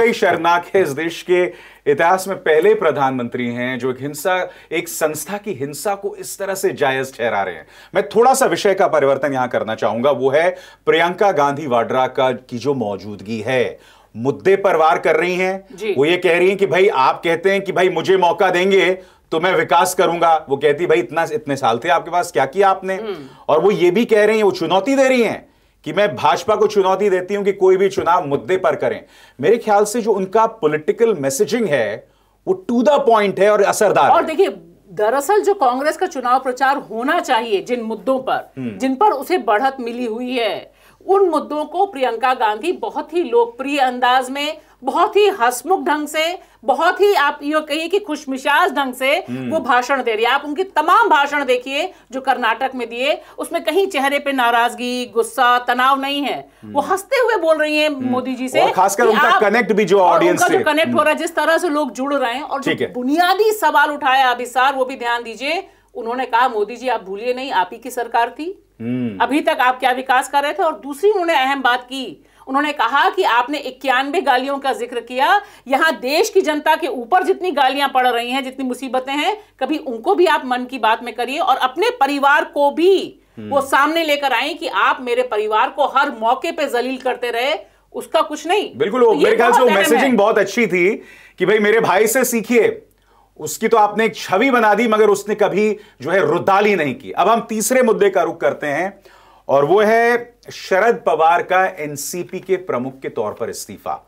[SPEAKER 3] है
[SPEAKER 1] शरणार्थ है इस देश के इतिहास में पहले प्रधानमंत्री हैं जो एक हिंसा एक संस्था की हिंसा को इस तरह से जायज ठहरा रहे हैं मैं थोड़ा सा विषय का परिवर्तन यहां करना चाहूंगा वो है प्रियंका गांधी वाड्रा का की जो मौजूदगी है मुद्दे पर वार कर रही हैं वो ये कह रही हैं कि भाई आप कहते हैं कि भाई मुझे मौका देंगे तो मैं विकास करूंगा वो कहती भाई इतना इतने साल थे आपके पास क्या किया आपने हम्म। और वो ये भी कह रही हैं वो चुनौती दे रही हैं कि मैं भाजपा को चुनौती देती हूं कि कोई भी चुनाव मुद्दे पर करें मेरे ख्याल से जो उनका पॉलिटिकल मैसेजिंग है वो टू द पॉइंट है और असरदार और देखिए
[SPEAKER 2] दरअसल जो कांग्रेस का चुनाव प्रचार होना चाहिए जिन मुद्दों पर हम्म। जिन पर उसे बढ़त मिली हुई है उन मुद्दों को प्रियंका गांधी बहुत ही लोकप्रिय अंदाज में बहुत ही हसमुख ढंग से बहुत ही आप ये कहिए कि खुशमिशाज ढंग से हम्म। वो भाषण दे रही है आप उनके तमाम भाषण देखिए जो कर्नाटक में दिए उसमें कहीं चेहरे पे नाराजगी गुस्सा तनाव नहीं है वो हम्म। हंसते हुए बोल रही है हम्म। मोदी जी से खासकर उनका कनेक्ट
[SPEAKER 1] भी जो ऑडियंस से कनेक्ट हो रहा है
[SPEAKER 2] जिस तरह से लोग जुड़ रहे हैं और जो बुनियादी सवाल उठाया अभी सार वो भी ध्यान दीजिए उन्होंने कहा मोदी जी आप भूलिए नहीं आप ही की सरकार थी अभी तक आप क्या विकास कर रहे थे और दूसरी उन्होंने अहम बात की उन्होंने कहा कि आपने इक्यानवे गालियों का जिक्र किया यहां देश की जनता के ऊपर जितनी गालियां पड़ रही हैं जितनी मुसीबतें हैं कभी उनको भी आप मन की बात में करिए और अपने परिवार को भी हम्म। वो सामने लेकर आए कि आप मेरे परिवार को हर मौके पे जलील करते रहे उसका कुछ नहीं
[SPEAKER 1] बिल्कुल तो वो मेरे ख्याल से वो मैसेजिंग बहुत अच्छी थी कि भाई मेरे भाई से सीखिए उसकी तो आपने एक छवि बना दी मगर उसने कभी जो है रुदाली नहीं की अब हम तीसरे मुद्दे का रुख करते हैं और वो है शरद पवार का एनसीपी के प्रमुख के तौर पर इस्तीफा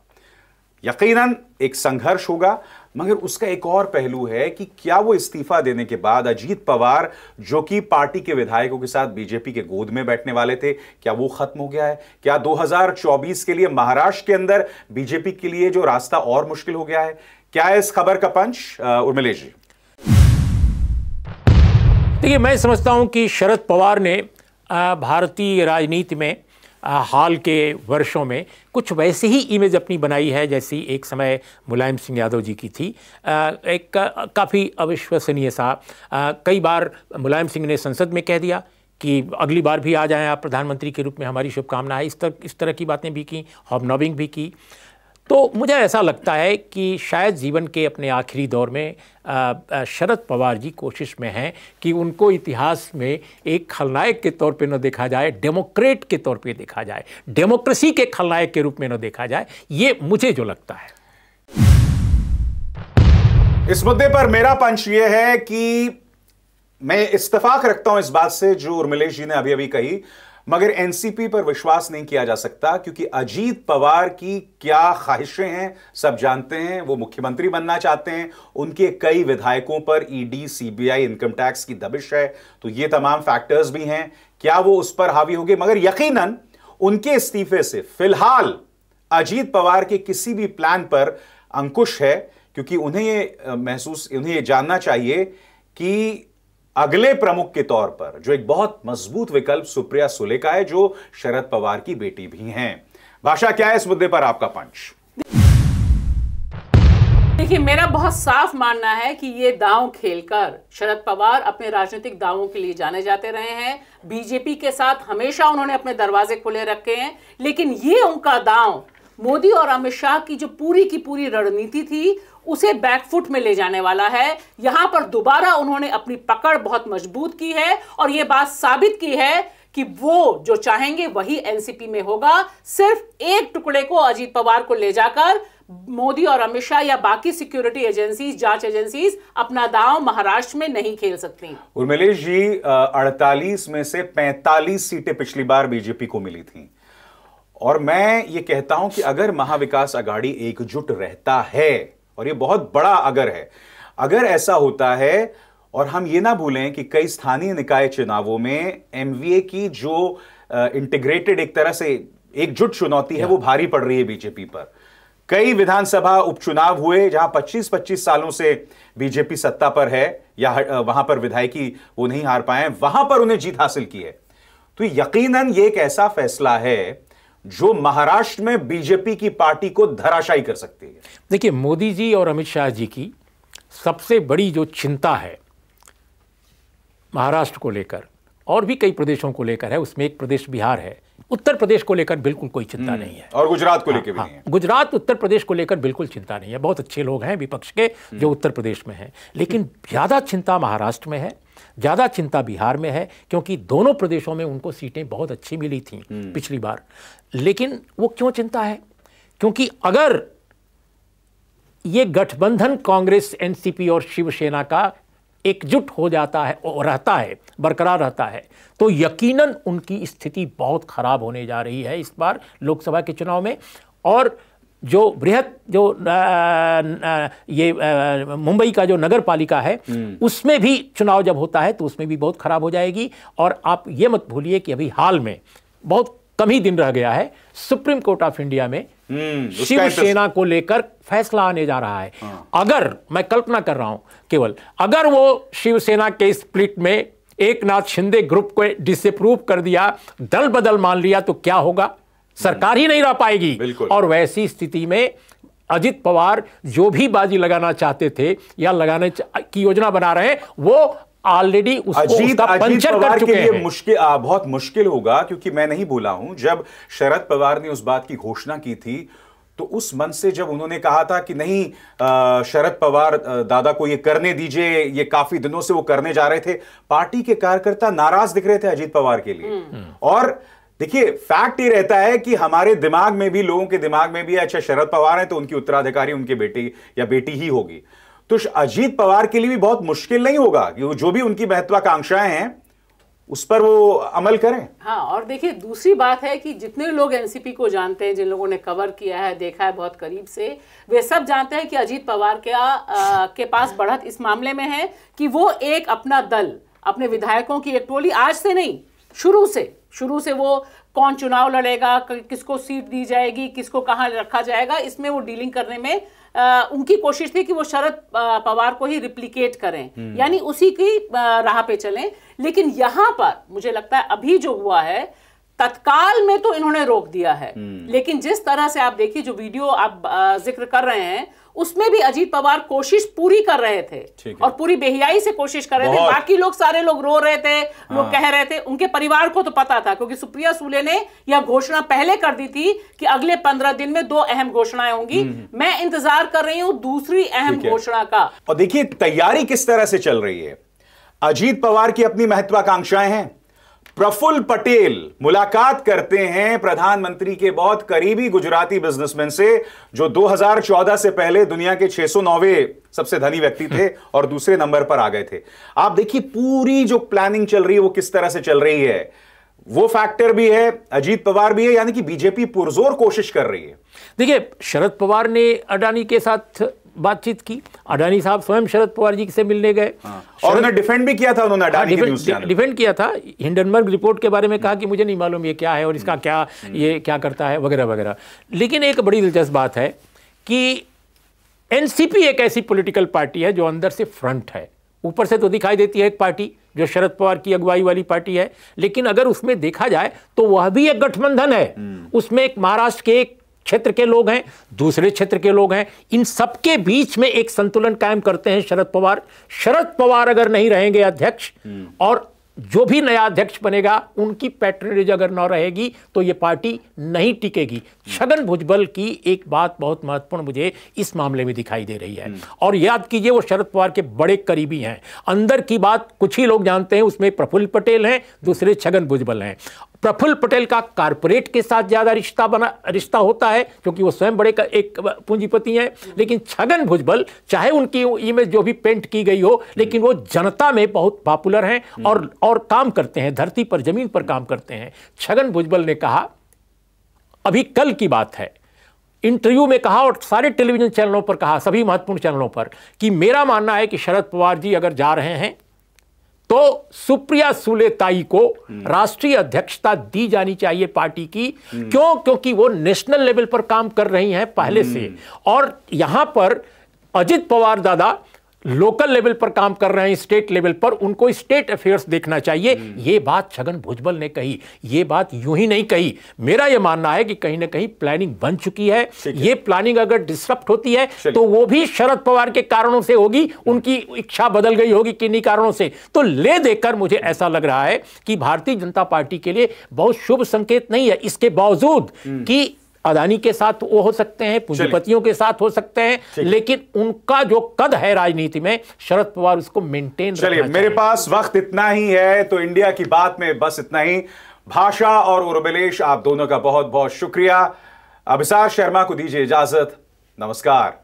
[SPEAKER 1] यकीनन एक संघर्ष होगा मगर उसका एक और पहलू है कि क्या वो इस्तीफा देने के बाद अजीत पवार जो कि पार्टी के विधायकों के साथ बीजेपी के गोद में बैठने वाले थे क्या वो खत्म हो गया है क्या 2024 के लिए महाराष्ट्र के अंदर बीजेपी के लिए जो रास्ता और मुश्किल हो गया है क्या है इस खबर का पंच उर्मिलेश जी
[SPEAKER 3] देखिए मैं समझता हूं कि शरद पवार ने भारतीय राजनीति में हाल के वर्षों में कुछ वैसे ही इमेज अपनी बनाई है जैसी एक समय मुलायम सिंह यादव जी की थी एक काफ़ी अविश्वसनीय सा कई बार मुलायम सिंह ने संसद में कह दिया कि अगली बार भी आ जाएं आप प्रधानमंत्री के रूप में हमारी शुभकामना है इस तरह इस तरह की बातें भी की हॉबनॉबिंग भी की तो मुझे ऐसा लगता है कि शायद जीवन के अपने आखिरी दौर में शरद पवार जी कोशिश में हैं कि उनको इतिहास में एक खलनायक के तौर पे न देखा जाए डेमोक्रेट के तौर पे देखा जाए डेमोक्रेसी के खलनायक के रूप में न देखा जाए ये मुझे जो लगता है
[SPEAKER 1] इस मुद्दे पर मेरा पंच ये है कि मैं इस्तफाक रखता हूं इस बात से जो उर्मिलेश जी ने अभी अभी कही मगर एनसीपी पर विश्वास नहीं किया जा सकता क्योंकि अजीत पवार की क्या ख्वाहिशें हैं सब जानते हैं वो मुख्यमंत्री बनना चाहते हैं उनके कई विधायकों पर ईडी सीबीआई इनकम टैक्स की दबिश है तो ये तमाम फैक्टर्स भी हैं क्या वो उस पर हावी होंगे मगर यकीनन उनके इस्तीफे से फिलहाल अजीत पवार के किसी भी प्लान पर अंकुश है क्योंकि उन्हें ये महसूस उन्हें ये जानना चाहिए कि अगले प्रमुख के तौर पर जो एक बहुत मजबूत विकल्प सुप्रिया सुले का है जो शरद पवार की बेटी भी हैं भाषा क्या है इस मुद्दे पर आपका पंच
[SPEAKER 2] देखिए मेरा बहुत साफ मानना है कि ये दांव खेलकर शरद पवार अपने राजनीतिक दावों के लिए जाने जाते रहे हैं बीजेपी के साथ हमेशा उन्होंने अपने दरवाजे खुले रखे हैं लेकिन ये उनका दांव मोदी और अमित शाह की जो पूरी की पूरी रणनीति थी उसे बैकफुट में ले जाने वाला है यहां पर दोबारा उन्होंने अपनी पकड़ बहुत मजबूत की है और ये बात साबित की है कि वो जो चाहेंगे वही एनसीपी में होगा सिर्फ एक टुकड़े को अजीत पवार को ले जाकर मोदी और अमित शाह या बाकी सिक्योरिटी एजेंसी जांच एजेंसी अपना दांव महाराष्ट्र में नहीं खेल सकती
[SPEAKER 1] उर्मिलेश जी अड़तालीस में से पैंतालीस सीटें पिछली बार बीजेपी को मिली थी और मैं ये कहता हूं कि अगर महाविकास आघाड़ी एकजुट रहता है और ये बहुत बड़ा अगर है अगर ऐसा होता है और हम ये ना भूलें कि कई स्थानीय निकाय चुनावों में एमवीए की जो इंटीग्रेटेड एक तरह से एकजुट चुनौती है वो भारी पड़ रही है बीजेपी पर कई विधानसभा उपचुनाव हुए जहां 25-25 सालों से बीजेपी सत्ता पर है या वहां पर विधायकी वो नहीं हार पाए वहां पर उन्हें जीत हासिल की है तो यकीनन ये एक ऐसा फैसला है जो महाराष्ट्र में बीजेपी की पार्टी को धराशायी कर सकती है
[SPEAKER 3] देखिए मोदी जी और अमित शाह जी की सबसे बड़ी जो चिंता है महाराष्ट्र को लेकर और भी कई प्रदेशों को लेकर है उसमें एक प्रदेश बिहार है उत्तर प्रदेश को लेकर बिल्कुल कोई चिंता हम्म। नहीं है
[SPEAKER 1] और गुजरात को हाँ, लेकर हाँ, हाँ,
[SPEAKER 3] गुजरात उत्तर प्रदेश को लेकर बिल्कुल चिंता नहीं है बहुत अच्छे लोग हैं विपक्ष के जो हम्म। उत्तर प्रदेश में हैं लेकिन ज़्यादा चिंता महाराष्ट्र में है ज़्यादा चिंता बिहार में है क्योंकि दोनों प्रदेशों में उनको सीटें बहुत अच्छी मिली थी हम्म। पिछली बार लेकिन वो क्यों चिंता है क्योंकि अगर ये गठबंधन कांग्रेस एनसीपी और शिवसेना का एकजुट हो जाता है और रहता है बरकरार रहता है तो यकीनन उनकी स्थिति बहुत खराब होने जा रही है इस बार लोकसभा के चुनाव में और जो बृहद जो आ, आ, ये मुंबई का जो नगर पालिका है हम्म। उसमें भी चुनाव जब होता है तो उसमें भी बहुत खराब हो जाएगी और आप ये मत भूलिए कि अभी हाल में बहुत कम ही दिन रह गया है सुप्रीम कोर्ट ऑफ इंडिया में हम्म, शिवसेना को लेकर फैसला आने जा रहा है हाँ। अगर मैं कल्पना कर रहा हूं केवल अगर वो शिवसेना के स्प्लिट में एक नाथ शिंदे ग्रुप को डिसप्रूव कर दिया दल बदल मान लिया तो क्या होगा सरकार ही नहीं रह पाएगी और वैसी स्थिति में अजित पवार जो भी बाजी लगाना चाहते थे या लगाने की योजना बना रहे हैं वो ऑलरेडी अजीत, पंचर कर चुके हैं
[SPEAKER 1] मुश्किल बहुत मुश्किल होगा क्योंकि मैं नहीं बोला हूं जब शरद पवार ने उस बात की घोषणा की थी तो उस मन से जब उन्होंने कहा था कि नहीं शरद पवार दादा को ये करने दीजिए ये काफी दिनों से वो करने जा रहे थे पार्टी के कार्यकर्ता नाराज दिख रहे थे अजीत पवार के लिए हम्म। और देखिए फैक्ट ये रहता है कि हमारे दिमाग में भी लोगों के दिमाग में भी अच्छा शरद पवार है तो उनकी उत्तराधिकारी उनकी बेटी या बेटी ही होगी तो अजीत पवार के लिए भी बहुत मुश्किल नहीं होगा कि जो भी उनकी महत्वाकांक्षाएं हैं उस पर वो अमल करें
[SPEAKER 2] हाँ और देखिए दूसरी बात है कि जितने लोग एनसीपी को जानते हैं जिन लोगों ने कवर किया है देखा है बहुत करीब से वे सब जानते हैं कि अजीत पवार के, आ, के पास बढ़त इस मामले में है कि वो एक अपना दल अपने विधायकों की एक टोली आज से नहीं शुरू से शुरू से वो कौन चुनाव लड़ेगा किसको सीट दी जाएगी किसको कहाँ रखा जाएगा इसमें वो डीलिंग करने में आ, उनकी कोशिश थी कि वो शरद पवार को ही रिप्लीकेट करें हम्म। यानी उसी की राह पे चलें लेकिन यहाँ पर मुझे लगता है अभी जो हुआ है तत्काल में तो इन्होंने रोक दिया है हम्म। लेकिन जिस तरह से आप देखिए जो वीडियो आप जिक्र कर रहे हैं उसमें भी अजीत पवार कोशिश पूरी कर रहे थे और पूरी बेहियाई से कोशिश कर रहे थे बाकी लोग सारे लोग रो रहे थे हाँ। लोग कह रहे थे उनके परिवार को तो पता था क्योंकि सुप्रिया सूले ने यह घोषणा पहले कर दी थी कि अगले पंद्रह दिन में दो अहम घोषणाएं होंगी हम्म, हम्म। मैं इंतजार कर रही हूं दूसरी अहम घोषणा का
[SPEAKER 1] और देखिए तैयारी किस तरह से चल रही है अजीत पवार की अपनी महत्वाकांक्षाएं हैं प्रफुल्ल पटेल मुलाकात करते हैं प्रधानमंत्री के बहुत करीबी गुजराती बिजनेसमैन से जो 2014 से पहले दुनिया के 609वें सबसे धनी व्यक्ति थे <laughs> और दूसरे नंबर पर आ गए थे आप देखिए पूरी जो प्लानिंग चल रही है वो किस तरह से चल रही है वो फैक्टर भी है अजीत पवार भी है यानी कि बीजेपी पुरजोर कोशिश कर रही है देखिए शरद
[SPEAKER 3] पवार ने अडानी के साथ बातचीत की अडानी साहब स्वयं शरद पवार जी से मिलने गए
[SPEAKER 1] हाँ। और उन्होंने डिफेंड भी किया था उन्होंने हाँ, अडानी डिफेंड,
[SPEAKER 3] डिफेंड किया था हिंडनबर्ग रिपोर्ट के बारे में कहा कि मुझे नहीं मालूम ये क्या है और इसका क्या हम्म। ये क्या करता है वगैरह वगैरह लेकिन एक बड़ी दिलचस्प बात है कि एन एक ऐसी पोलिटिकल पार्टी है जो अंदर से फ्रंट है ऊपर से तो दिखाई देती है एक पार्टी जो शरद पवार की अगुवाई वाली पार्टी है लेकिन अगर उसमें देखा जाए तो वह भी एक गठबंधन है हम्म। उसमें एक महाराष्ट्र के एक क्षेत्र के लोग हैं दूसरे क्षेत्र के लोग हैं इन सबके बीच में एक संतुलन कायम करते हैं शरद पवार शरद पवार अगर नहीं रहेंगे अध्यक्ष हम्म। और जो भी नया अध्यक्ष बनेगा उनकी पैटर्नेज अगर न रहेगी तो ये पार्टी नहीं टिकेगी छगन भुजबल की एक बात बहुत महत्वपूर्ण मुझे इस मामले में दिखाई दे रही है हम्म। और याद कीजिए वो शरद पवार के बड़े करीबी हैं अंदर की बात कुछ ही लोग जानते हैं उसमें प्रफुल्ल पटेल हैं दूसरे छगन भुजबल हैं प्रफुल्ल पटेल का कारपोरेट के साथ ज़्यादा रिश्ता बना रिश्ता होता है क्योंकि वो स्वयं बड़े का एक पूंजीपति हैं लेकिन छगन भुजबल चाहे उनकी इमेज जो भी पेंट की गई हो लेकिन वो जनता में बहुत पॉपुलर हैं और और काम करते हैं धरती पर ज़मीन पर काम करते हैं छगन भुजबल ने कहा अभी कल की बात है इंटरव्यू में कहा और सारे टेलीविजन चैनलों पर कहा सभी महत्वपूर्ण चैनलों पर कि मेरा मानना है कि शरद पवार जी अगर जा रहे हैं तो सुप्रिया सुलेताई को हम्म। राष्ट्रीय अध्यक्षता दी जानी चाहिए पार्टी की हम्म। क्यों क्योंकि वो नेशनल लेवल पर काम कर रही हैं पहले हम्म। से और यहां पर अजित पवार दादा लोकल लेवल पर काम कर रहे हैं स्टेट लेवल पर उनको स्टेट अफेयर्स देखना चाहिए हम्म। ये बात छगन भुजबल ने कही ये बात यूं ही नहीं कही मेरा यह मानना है कि कहीं ना कहीं प्लानिंग बन चुकी है ये प्लानिंग अगर डिस्टर्ब होती है तो वो भी शरद पवार के कारणों से होगी उनकी इच्छा बदल गई होगी किन्हीं कारणों से तो ले देकर मुझे ऐसा लग रहा है कि भारतीय जनता पार्टी के लिए बहुत शुभ संकेत नहीं है इसके बावजूद हम्म। कि अदानी के साथ वो हो सकते हैं पूंजीपतियों के साथ हो सकते हैं लेकिन उनका जो कद है राजनीति में शरद पवार उसको
[SPEAKER 1] मेंटेन चलिए मेरे पास वक्त इतना ही है तो इंडिया की बात में बस इतना ही भाषा और उर्मिलेश आप दोनों का बहुत बहुत शुक्रिया अभिसार शर्मा को दीजिए इजाजत नमस्कार